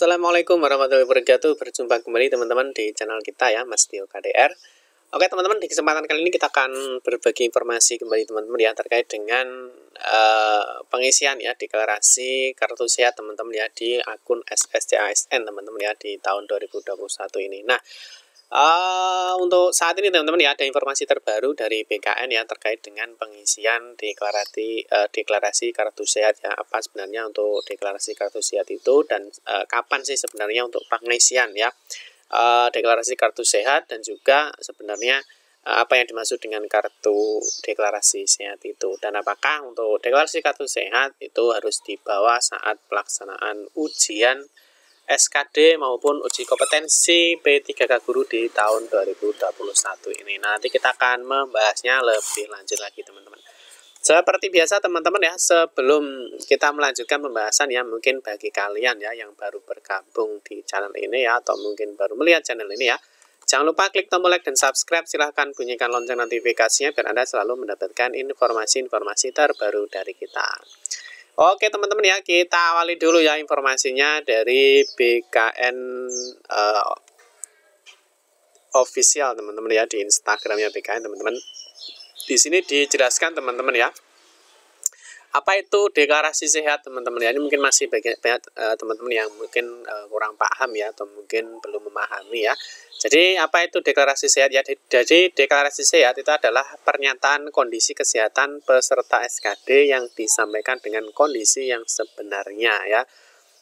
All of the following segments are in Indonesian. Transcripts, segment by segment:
Assalamualaikum warahmatullahi wabarakatuh. Berjumpa kembali teman-teman di channel kita ya, Mas Tio KDR. Oke teman-teman, di kesempatan kali ini kita akan berbagi informasi kembali teman-teman ya terkait dengan uh, pengisian ya deklarasi kartu sehat teman-teman ya di akun SSCASN teman-teman ya di tahun 2021 ini. Nah, Eh, untuk saat ini teman-teman ya ada informasi terbaru dari BKN ya terkait dengan pengisian deklarasi uh, deklarasi kartu sehat ya apa sebenarnya untuk deklarasi kartu sehat itu dan uh, kapan sih sebenarnya untuk pengisian ya uh, deklarasi kartu sehat dan juga sebenarnya apa yang dimaksud dengan kartu deklarasi sehat itu dan apakah untuk deklarasi kartu sehat itu harus dibawa saat pelaksanaan ujian SKD maupun uji kompetensi P3K Guru di tahun 2021 ini. Nanti kita akan membahasnya lebih lanjut lagi teman-teman. Seperti biasa teman-teman ya, sebelum kita melanjutkan pembahasan ya, mungkin bagi kalian ya yang baru bergabung di channel ini ya, atau mungkin baru melihat channel ini ya, jangan lupa klik tombol like dan subscribe, silahkan bunyikan lonceng notifikasinya biar Anda selalu mendapatkan informasi-informasi terbaru dari kita. Oke teman-teman ya, kita awali dulu ya informasinya dari BKN uh, eh, official teman-teman ya di Instagramnya BKN teman-teman. Di sini dijelaskan teman-teman ya apa itu deklarasi sehat teman-teman ya ini mungkin masih banyak eh, teman-teman yang mungkin uh, kurang paham ya atau mungkin belum memahami ya jadi apa itu deklarasi sehat ya jadi deklarasi sehat itu adalah pernyataan kondisi kesehatan peserta SKD yang disampaikan dengan kondisi yang sebenarnya ya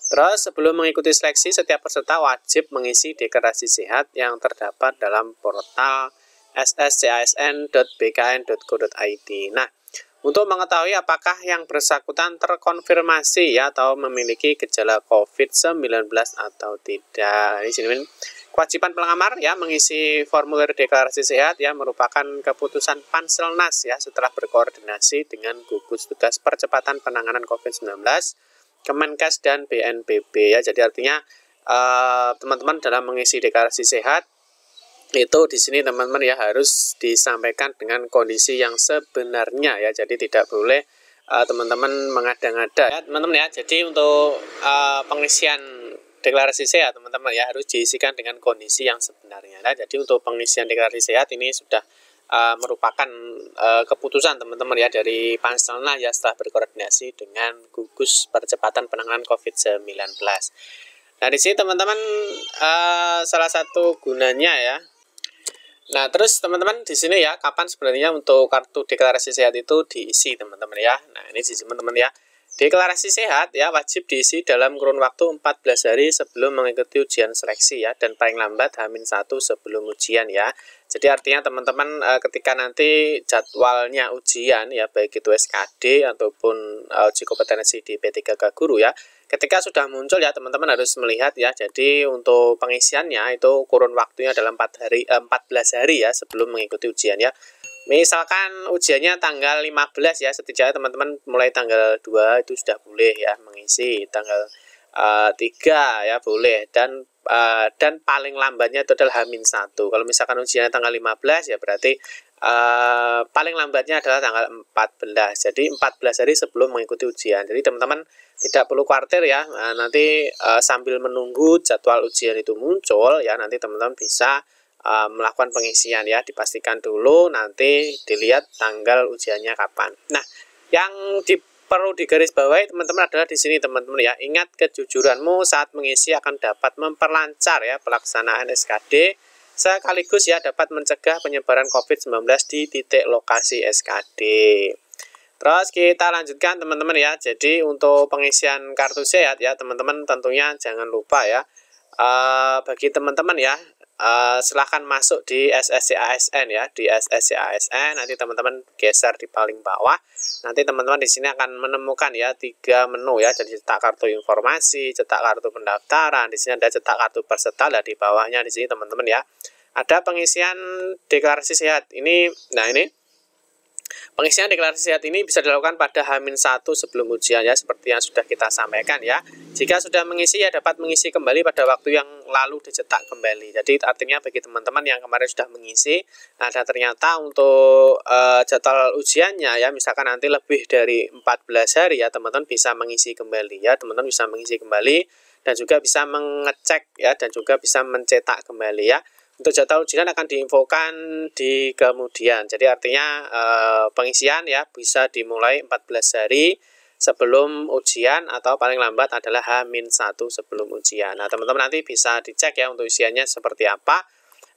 Terus sebelum mengikuti seleksi, setiap peserta wajib mengisi deklarasi sehat yang terdapat dalam portal sscasn.bkn.go.id. Nah, untuk mengetahui apakah yang bersangkutan terkonfirmasi ya, atau memiliki gejala COVID-19 atau tidak. Di sini kewajiban pelamar ya mengisi formulir deklarasi sehat ya merupakan keputusan Panselnas ya setelah berkoordinasi dengan gugus tugas percepatan penanganan COVID-19, Kemenkes dan BNPB ya. Jadi artinya eh, teman-teman uh, teman -teman dalam mengisi deklarasi sehat itu di sini teman-teman ya harus disampaikan dengan kondisi yang sebenarnya ya jadi tidak boleh eh, teman-teman mengada-ngada ya teman-teman ya jadi untuk uh, pengisian deklarasi sehat teman-teman ya harus diisikan dengan kondisi yang sebenarnya ya jadi untuk pengisian deklarasi sehat ini sudah uh, merupakan uh, keputusan teman-teman ya dari Panselna ya setelah berkoordinasi dengan gugus percepatan penanganan COVID-19 nah di sini teman-teman uh, salah satu gunanya ya Nah, terus teman-teman di sini ya, kapan sebenarnya untuk kartu deklarasi sehat itu diisi, teman-teman ya. Nah, ini sih teman-teman ya. Deklarasi sehat ya wajib diisi dalam kurun waktu 14 hari sebelum mengikuti ujian seleksi ya dan paling lambat hamin 1 sebelum ujian ya. Jadi artinya teman-teman eh, ketika nanti jadwalnya ujian ya baik itu SKD ataupun e, uji kompetensi di P3K guru ya Ketika sudah muncul ya teman-teman harus melihat ya. Jadi untuk pengisiannya itu kurun waktunya dalam 4 hari eh, 14 hari ya sebelum mengikuti ujian ya. Misalkan ujiannya tanggal 15 ya, setidaknya teman-teman mulai tanggal 2 itu sudah boleh ya mengisi, tanggal uh, eh, 3 ya boleh dan Uh, dan paling lambatnya itu adalah H-1. Kalau misalkan ujiannya tanggal 15 ya berarti uh, paling lambatnya adalah tanggal 14. Jadi 14 hari sebelum mengikuti ujian. Jadi teman-teman tidak perlu khawatir ya. Uh, nanti uh, sambil menunggu jadwal ujian itu muncul ya nanti teman-teman bisa melakukan pengisian ya. Dipastikan dulu nanti dilihat tanggal ujiannya kapan. Nah, yang di perlu digarisbawahi teman-teman adalah di sini teman-teman ya ingat kejujuranmu saat mengisi akan dapat memperlancar ya pelaksanaan SKD sekaligus ya dapat mencegah penyebaran COVID-19 di titik lokasi SKD. Terus kita lanjutkan teman-teman ya. Jadi untuk pengisian kartu sehat ya teman-teman tentunya jangan lupa ya. Uh, bagi teman-teman ya Eh, silahkan masuk di SSCASN ya di SSCASN nanti teman-teman geser di paling bawah nanti teman-teman di sini akan menemukan ya tiga menu ya jadi cetak kartu informasi cetak kartu pendaftaran di sini ada cetak kartu peserta ya di bawahnya di sini teman-teman ya ada pengisian deklarasi sehat ini nah ini Pengisian deklarasi sehat ini bisa dilakukan pada h 1 sebelum ujian ya, seperti yang sudah kita sampaikan ya. Jika sudah mengisi ya dapat mengisi kembali pada waktu yang lalu dicetak kembali. Jadi artinya bagi teman-teman yang kemarin sudah mengisi, ada ternyata untuk e, jadwal ujiannya ya, misalkan nanti lebih dari 14 hari ya, teman-teman bisa mengisi kembali ya, teman-teman bisa mengisi kembali dan juga bisa mengecek ya dan juga bisa mencetak kembali ya untuk jadwal ujian akan diinfokan di kemudian. Jadi artinya e, pengisian ya bisa dimulai 14 hari sebelum ujian atau paling lambat adalah H-1 sebelum ujian. Nah, teman-teman nanti bisa dicek ya untuk isiannya seperti apa.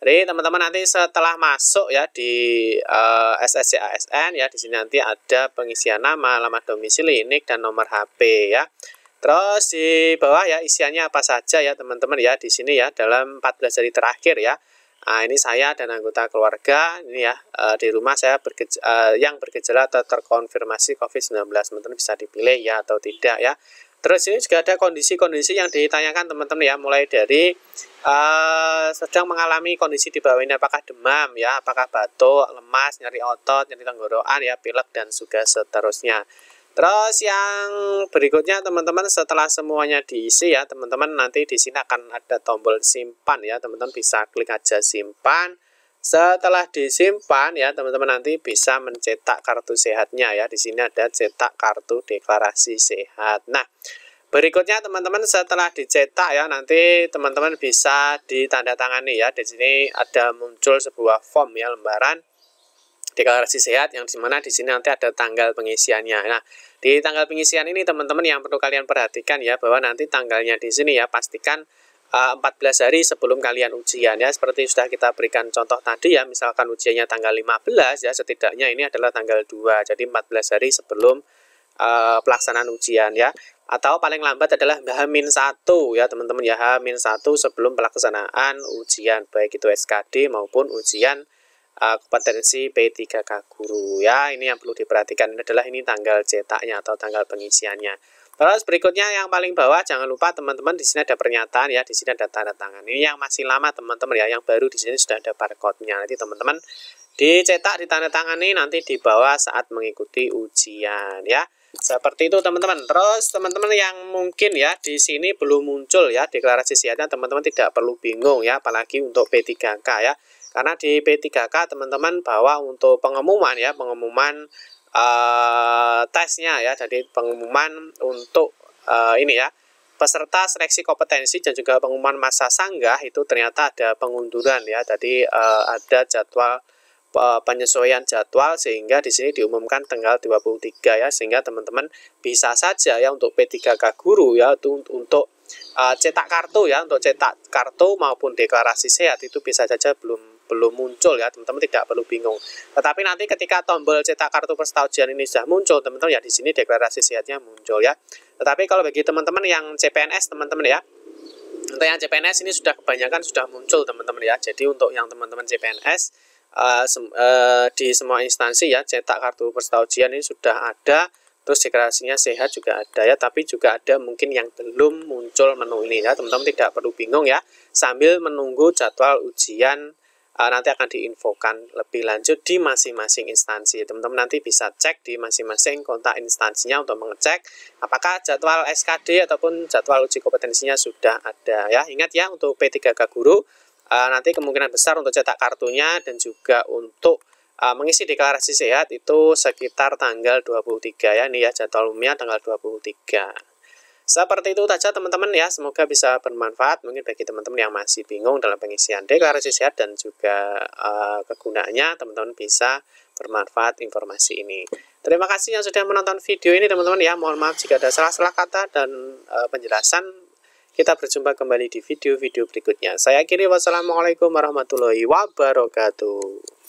Jadi teman-teman nanti setelah masuk ya di e, eh, SSC ASN ya di sini nanti ada pengisian nama, alamat domisili, NIK dan nomor HP ya. Terus di bawah ya isiannya apa saja ya teman-teman ya di sini ya dalam 14 hari terakhir ya. Nah, ini saya dan anggota keluarga ini ya eh, di rumah saya bergeja, eh, yang bergejala atau terkonfirmasi COVID-19 teman-teman bisa dipilih ya atau tidak ya. Terus ini juga ada kondisi-kondisi yang ditanyakan teman-teman ya mulai dari uh, sedang mengalami kondisi di bawah ini apakah demam ya, apakah batuk, lemas, nyeri otot, nyeri tenggorokan ya, pilek dan juga seterusnya. Terus yang berikutnya teman-teman setelah semuanya diisi ya teman-teman nanti di sini akan ada tombol simpan ya teman-teman bisa klik aja simpan. Setelah disimpan ya teman-teman nanti bisa mencetak kartu sehatnya ya di sini ada cetak kartu deklarasi sehat. Nah berikutnya teman-teman setelah dicetak ya nanti teman-teman bisa ditandatangani ya di sini ada muncul sebuah form ya lembaran deklarasi sehat yang dimana di sini nanti ada tanggal pengisiannya. Nah, di tanggal pengisian ini teman-teman yang perlu kalian perhatikan ya bahwa nanti tanggalnya di sini ya pastikan uh, eh, 14 hari sebelum kalian ujian ya seperti sudah kita berikan contoh tadi ya misalkan ujiannya tanggal 15 ya setidaknya ini adalah tanggal 2 jadi 14 hari sebelum uh, pelaksanaan ujian ya atau paling lambat adalah H-1 ya teman-teman ya H-1 sebelum pelaksanaan ujian baik itu SKD maupun ujian uh, kompetensi P3K guru ya. Ini yang perlu diperhatikan adalah ini tanggal cetaknya atau tanggal pengisiannya. Terus berikutnya yang paling bawah jangan lupa teman-teman di sini ada pernyataan ya, di sini ada tanda tangan. Ini yang masih lama teman-teman ya, yang baru di sini sudah ada barcode-nya. Nanti teman-teman dicetak di tanda tangan ini nanti dibawa saat mengikuti ujian ya. Seperti itu teman-teman. Terus teman-teman yang mungkin ya di sini belum muncul ya deklarasi siatnya teman-teman tidak perlu bingung ya apalagi untuk P3K ya. Karena di P3K teman-teman bahwa untuk pengumuman ya, pengumuman uh, tesnya ya, jadi pengumuman untuk uh, ini ya, peserta seleksi kompetensi dan juga pengumuman masa sanggah itu ternyata ada pengunduran ya. Jadi uh, ada jadwal penyesuaian jadwal sehingga di sini diumumkan tanggal 23 ya sehingga teman-teman bisa saja ya untuk P3K guru ya itu untuk uh, cetak kartu ya untuk cetak kartu maupun deklarasi sehat itu bisa saja belum belum muncul ya teman-teman tidak perlu bingung tetapi nanti ketika tombol cetak kartu persetujuan ini sudah muncul teman-teman ya di sini deklarasi sehatnya muncul ya tetapi kalau bagi teman-teman yang CPNS teman-teman ya untuk yang CPNS ini sudah kebanyakan sudah muncul teman-teman ya jadi untuk yang teman-teman CPNS uh, eh, sem uh, di semua instansi ya cetak kartu persetujuan ini sudah ada terus deklarasinya sehat juga ada ya tapi juga ada mungkin yang belum muncul menu ini ya teman-teman tidak perlu bingung ya sambil menunggu jadwal ujian uh, nanti akan diinfokan lebih lanjut di masing-masing instansi. Teman-teman nanti bisa cek di masing-masing kontak instansinya untuk mengecek apakah jadwal SKD ataupun jadwal uji kompetensinya sudah ada ya. Ingat ya untuk P3K guru uh, nanti kemungkinan besar untuk cetak kartunya dan juga untuk uh, mengisi deklarasi sehat itu sekitar tanggal 23 ya ini ya jadwal umumnya tanggal 23. Seperti itu saja teman-teman ya, semoga bisa bermanfaat mungkin bagi teman-teman yang masih bingung dalam pengisian deklarasi sehat dan juga uh, kegunaannya, teman-teman bisa bermanfaat informasi ini. Terima kasih yang sudah menonton video ini teman-teman ya, mohon maaf jika ada salah-salah kata dan uh, penjelasan. Kita berjumpa kembali di video-video berikutnya. Saya akhiri wassalamualaikum warahmatullahi wabarakatuh.